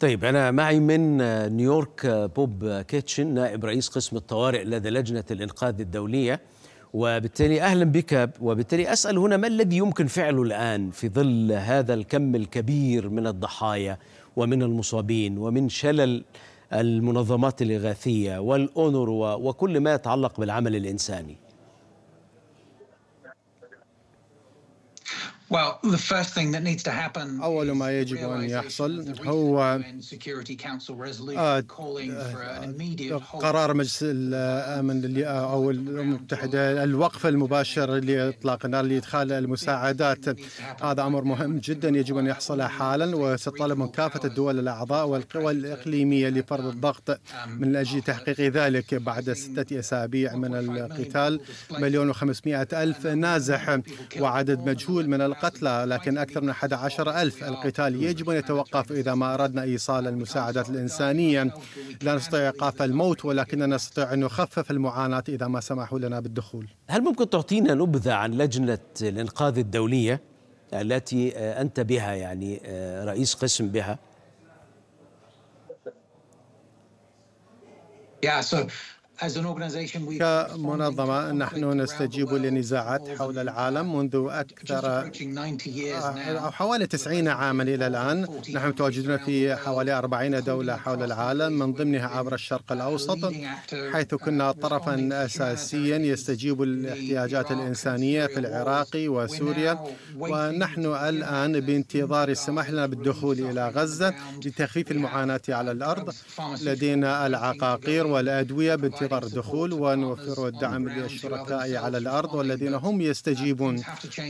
طيب أنا معي من نيويورك بوب كيتشن نائب رئيس قسم الطوارئ لدى لجنة الإنقاذ الدولية وبالتالي أهلا بك وبالتالي أسأل هنا ما الذي يمكن فعله الآن في ظل هذا الكم الكبير من الضحايا ومن المصابين ومن شلل المنظمات الإغاثية والأونروا وكل ما يتعلق بالعمل الإنساني أول ما يجب أن يحصل هو آه، آه، آه، قرار مجلس الأمن أو الأمم المتحدة الوقف المباشر لإطلاق النار لإدخال المساعدات هذا أمر مهم جدا يجب أن يحصل حالا وستطلب من كافة الدول الأعضاء والقوى الإقليمية لفرض الضغط um, من أجل uh, تحقيق ذلك بعد ستة أسابيع من القتال مليون وخمسمائة ألف نازح وعدد مجهول من القتلى لكن أكثر من 11 ألف القتال يجب أن يتوقف إذا ما أردنا إيصال المساعدات الإنسانية لا نستطيع إيقاف الموت ولكننا نستطيع أن نخفف المعاناة إذا ما سمحوا لنا بالدخول هل ممكن تعطينا نبذة عن لجنة الإنقاذ الدولية التي أنت بها يعني آه، رئيس قسم بها؟ Yeah, so كمنظمة نحن نستجيب لنزاعات حول العالم منذ أكثر آه، أو حوالي 90 عاما إلى الآن نحن متواجدون في حوالي 40 دولة حول العالم من ضمنها عبر الشرق الأوسط حيث uh, كنا طرفا أساسيا يستجيب للاحتياجات الإنسانية في العراق وسوريا ونحن الآن بانتظار السماح لنا بالدخول إلى غزة لتخفيف المعاناة على الأرض لدينا العقاقير والأدوية بانتظار اختبار الدخول ونوفر الدعم للشركاء على الأرض والذين هم يستجيبون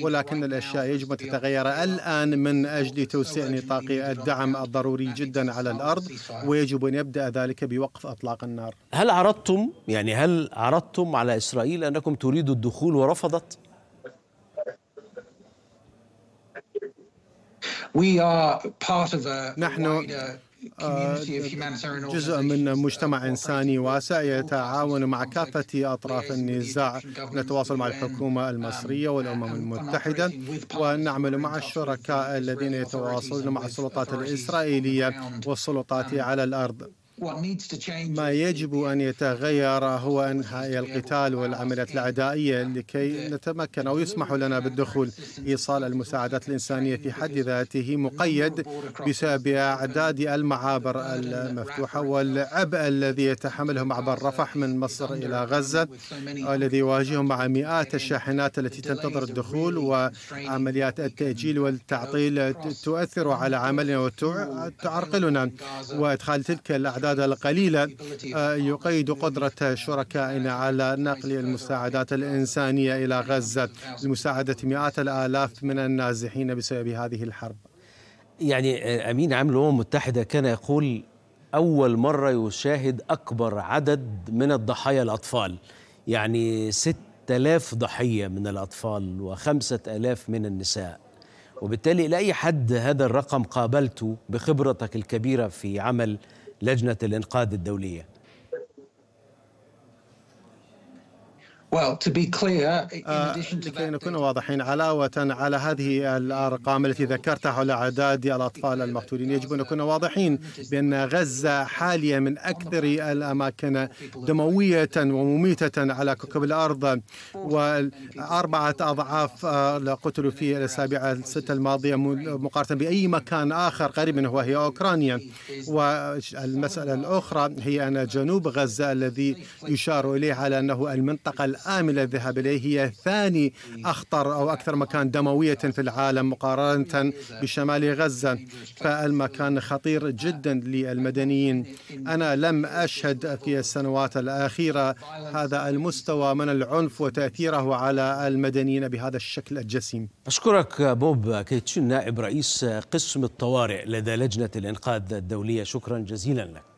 ولكن الأشياء يجب أن تتغير الآن من أجل توسيع نطاق الدعم الضروري جدا على الأرض ويجب أن يبدأ ذلك بوقف أطلاق النار هل عرضتم يعني هل عرضتم على إسرائيل أنكم تريدوا الدخول ورفضت؟ نحن آه، جزء من uh, مجتمع إنساني واسع يتعاون مع كافة أطراف النزاع نتواصل مع الحكومة um, المصرية والأمم المتحدة ونعمل مع الشركاء الذين يتواصلون مع السلطات الإسرائيلية والسلطات um, على الأرض ما يجب أن يتغير هو إنهاء القتال والعمليات العدائية لكي نتمكن أو يسمح لنا بالدخول إيصال المساعدات الإنسانية في حد ذاته مقيد بسبب أعداد المعابر المفتوحة والعبء الذي يتحمله معبر رفح من مصر إلى غزة والذي يواجهه مع مئات الشاحنات التي تنتظر الدخول وعمليات التأجيل والتعطيل تؤثر على عملنا وتعرقلنا وإدخال تلك الأعداد المساعدة القليلة آه، يقيد قدرة شركائنا على نقل المساعدات الإنسانية إلى غزة لمساعدة مئات الآلاف من النازحين بسبب هذه الحرب يعني آه، أمين عام الأمم المتحدة كان يقول أول مرة يشاهد أكبر عدد من الضحايا الأطفال يعني 6000 ضحية من الأطفال و5000 من النساء وبالتالي لأي حد هذا الرقم قابلته بخبرتك الكبيرة في عمل لجنه الانقاذ الدوليه آه، لكي نكون واضحين علاوة على هذه الأرقام التي ذكرتها على أعداد الأطفال المقتولين يجب أن نكون واضحين بأن غزة حاليا من أكثر الأماكن دموية ومميتة على كوكب الأرض وأربعة أضعاف آه، قتلوا في الأسابيع الستة الماضية مقارنة بأي مكان آخر قريب منه وهي أوكرانيا والمسألة الأخرى هي أن جنوب غزة الذي يشار إليه على أنه المنطقة الآملة للذهاب إليه هي ثاني أخطر أو أكثر مكان دموية في العالم مقارنة بشمال غزة فالمكان خطير جدا للمدنيين أنا لم أشهد في السنوات الأخيرة هذا المستوى من العنف وتأثيره على المدنيين بهذا الشكل الجسيم أشكرك بوب كيتشن نائب رئيس قسم الطوارئ لدى لجنة الإنقاذ الدولية شكرا جزيلا لك